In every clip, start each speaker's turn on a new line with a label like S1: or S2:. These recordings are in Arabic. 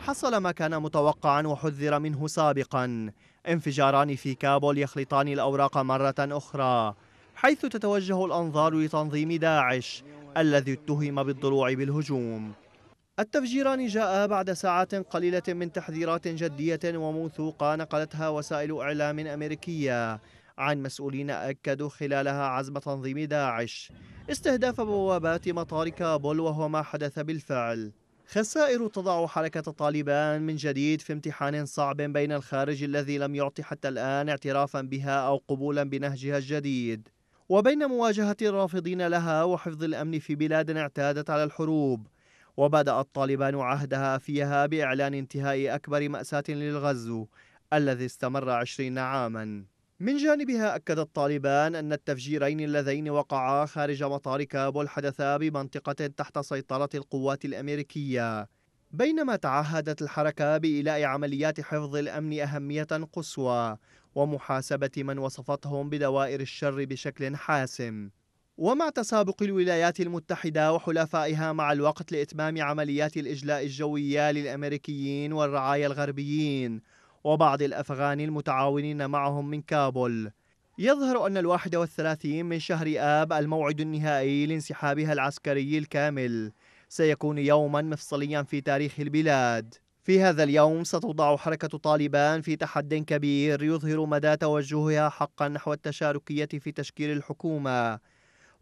S1: حصل ما كان متوقعا وحذر منه سابقا انفجاران في كابول يخلطان الأوراق مرة أخرى حيث تتوجه الأنظار لتنظيم داعش الذي اتهم بالضلوع بالهجوم التفجيران جاء بعد ساعات قليلة من تحذيرات جدية وموثوقة نقلتها وسائل إعلام أمريكية عن مسؤولين أكدوا خلالها عزم تنظيم داعش استهداف بوابات مطار كابول وهو ما حدث بالفعل خسائر تضع حركة طالبان من جديد في امتحان صعب بين الخارج الذي لم يعطي حتى الآن اعترافا بها أو قبولا بنهجها الجديد وبين مواجهة الرافضين لها وحفظ الأمن في بلاد اعتادت على الحروب وبدأت طالبان عهدها فيها بإعلان انتهاء أكبر مأساة للغزو الذي استمر عشرين عاماً من جانبها أكد الطالبان أن التفجيرين اللذين وقعا خارج مطار كابول حدثا بمنطقة تحت سيطرة القوات الأمريكية بينما تعهدت الحركة بإيلاء عمليات حفظ الأمن أهمية قصوى ومحاسبة من وصفتهم بدوائر الشر بشكل حاسم ومع تسابق الولايات المتحدة وحلفائها مع الوقت لإتمام عمليات الإجلاء الجوية للأمريكيين والرعايا الغربيين وبعض الأفغان المتعاونين معهم من كابول يظهر أن الواحد والثلاثين من شهر آب الموعد النهائي لانسحابها العسكري الكامل سيكون يوما مفصليا في تاريخ البلاد في هذا اليوم ستوضع حركة طالبان في تحد كبير يظهر مدى توجهها حقا نحو التشاركية في تشكيل الحكومة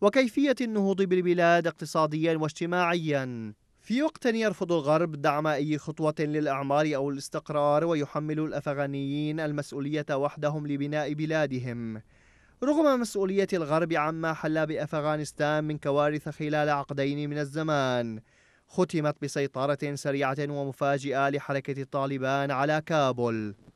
S1: وكيفية النهوض بالبلاد اقتصاديا واجتماعيا في وقت يرفض الغرب دعم أي خطوة للإعمار أو الاستقرار ويحمل الأفغانيين المسؤولية وحدهم لبناء بلادهم رغم مسؤولية الغرب عما حل بأفغانستان من كوارث خلال عقدين من الزمان ختمت بسيطرة سريعة ومفاجئة لحركة الطالبان على كابول